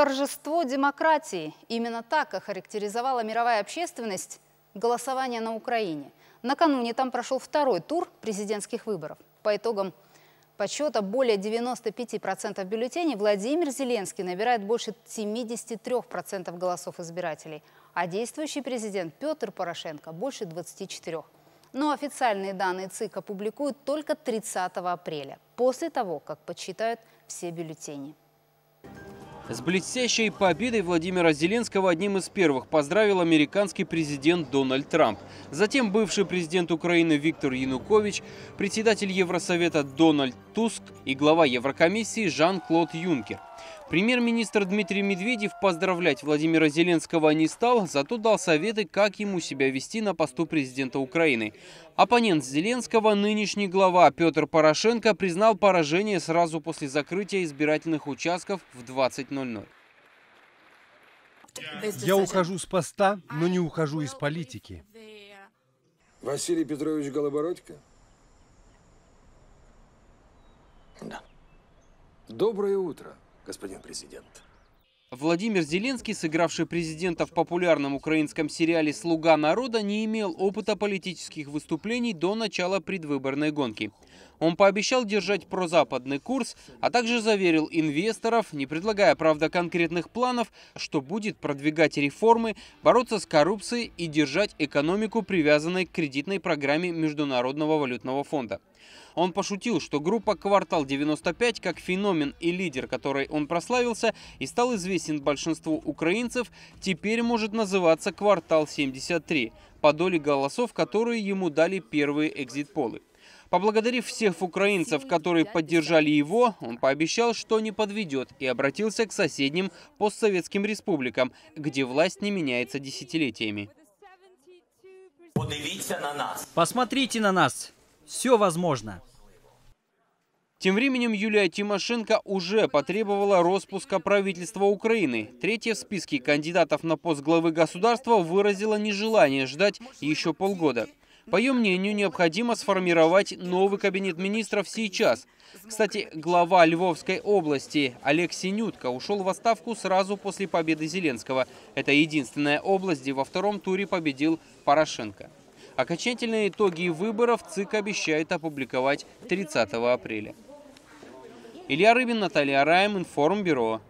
Торжество демократии. Именно так охарактеризовала мировая общественность голосование на Украине. Накануне там прошел второй тур президентских выборов. По итогам подсчета более 95% бюллетеней Владимир Зеленский набирает больше 73% голосов избирателей, а действующий президент Петр Порошенко больше 24%. Но официальные данные ЦИК опубликуют только 30 апреля, после того, как подсчитают все бюллетени. С блестящей победой Владимира Зеленского одним из первых поздравил американский президент Дональд Трамп. Затем бывший президент Украины Виктор Янукович, председатель Евросовета Дональд Туск и глава Еврокомиссии Жан-Клод Юнкер. Премьер-министр Дмитрий Медведев поздравлять Владимира Зеленского не стал, зато дал советы, как ему себя вести на посту президента Украины. Оппонент Зеленского, нынешний глава Петр Порошенко, признал поражение сразу после закрытия избирательных участков в 20.00. Я ухожу с поста, но не ухожу из политики. Василий Петрович Голобородько? Да. Доброе утро господин президент. Владимир Зеленский, сыгравший президента в популярном украинском сериале «Слуга народа», не имел опыта политических выступлений до начала предвыборной гонки. Он пообещал держать прозападный курс, а также заверил инвесторов, не предлагая, правда, конкретных планов, что будет продвигать реформы, бороться с коррупцией и держать экономику, привязанной к кредитной программе Международного валютного фонда. Он пошутил, что группа «Квартал 95» как феномен и лидер, который он прославился и стал известен большинству украинцев, теперь может называться «Квартал 73» по доле голосов, которые ему дали первые экзит-полы. Поблагодарив всех украинцев, которые поддержали его, он пообещал, что не подведет и обратился к соседним постсоветским республикам, где власть не меняется десятилетиями. Посмотрите на нас. Все возможно. Тем временем Юлия Тимошенко уже потребовала распуска правительства Украины. Третья в списке кандидатов на пост главы государства выразила нежелание ждать еще полгода. По ее мнению, необходимо сформировать новый кабинет министров сейчас. Кстати, глава Львовской области Олег Синютко ушел в отставку сразу после победы Зеленского. Это единственная область, где во втором туре победил Порошенко. Окончательные итоги выборов ЦИК обещает опубликовать 30 апреля. Илья Рыбин, Наталья Раем, Информбюро.